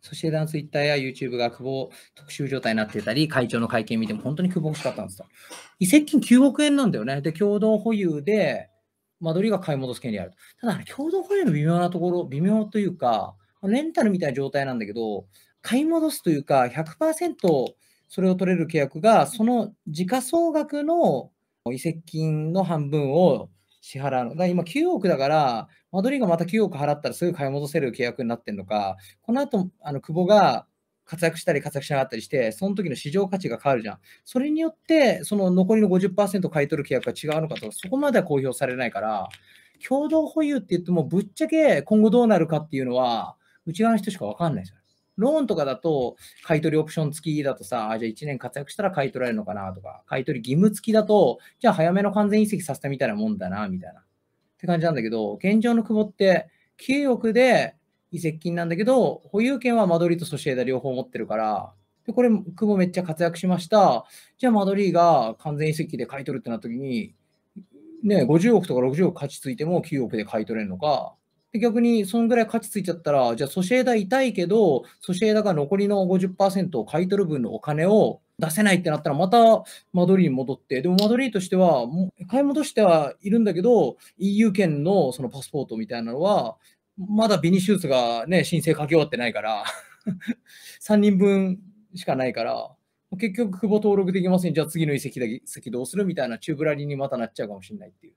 ソシエダンツイッターや YouTube が久保特集状態になってたり、会長の会見見ても本当に久保欲しかったんですと。移籍金9億円なんだよね。で、共同保有で、間取りが買い戻す権利あると。ただ、ね、共同保有の微妙なところ、微妙というか、レンタルみたいな状態なんだけど、買い戻すというか100、それを取れる契約が、その時価総額の移籍金の半分を支払うの。だ今9億だから、マドリーがまた9億払ったらすぐ買い戻せる契約になってるのか、この後、あの久保が活躍したり活躍しなかったりして、その時の市場価値が変わるじゃん。それによって、その残りの50%買い取る契約が違うのかとか、そこまでは公表されないから、共同保有って言っても、ぶっちゃけ今後どうなるかっていうのは、内側の人しか分かんないですよローンとかだと、買い取りオプション付きだとさ、あじゃあ1年活躍したら買い取られるのかなとか、買い取り義務付きだと、じゃあ早めの完全移籍させたみたいなもんだな、みたいな。って感じなんだけど、現状の久保って、9億で移籍金なんだけど、保有権はマドリーとソシエダ両方持ってるから、で、これ、久保めっちゃ活躍しました。じゃあ、マドリーが完全移籍で買い取るってなった時に、ね、50億とか60億勝ちついても9億で買い取れるのか、で逆に、そんぐらい価値ついちゃったら、じゃあ、ソシエダ痛いけど、ソシエダが残りの50%を買い取る分のお金を出せないってなったら、またマドリーに戻って、でもマドリーとしては、買い戻してはいるんだけど、EU 圏のそのパスポートみたいなのは、まだビニシュースがね、申請書き終わってないから3 人分しかないから、結局、久保登録できません、じゃあ次の移籍だどうするみたいなチーブラリーにまたなっちゃうかもしれないっていう。